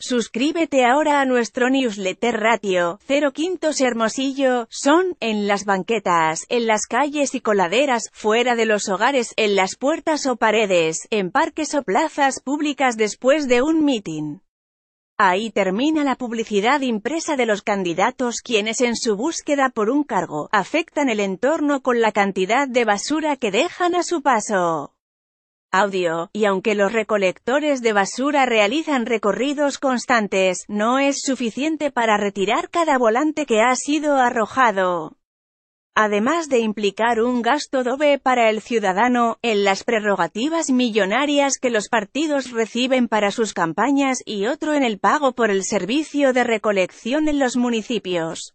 Suscríbete ahora a nuestro newsletter ratio, 0 Quintos Hermosillo, son, en las banquetas, en las calles y coladeras, fuera de los hogares, en las puertas o paredes, en parques o plazas públicas después de un mitin. Ahí termina la publicidad impresa de los candidatos quienes en su búsqueda por un cargo, afectan el entorno con la cantidad de basura que dejan a su paso audio, y aunque los recolectores de basura realizan recorridos constantes, no es suficiente para retirar cada volante que ha sido arrojado. Además de implicar un gasto doble para el ciudadano, en las prerrogativas millonarias que los partidos reciben para sus campañas y otro en el pago por el servicio de recolección en los municipios.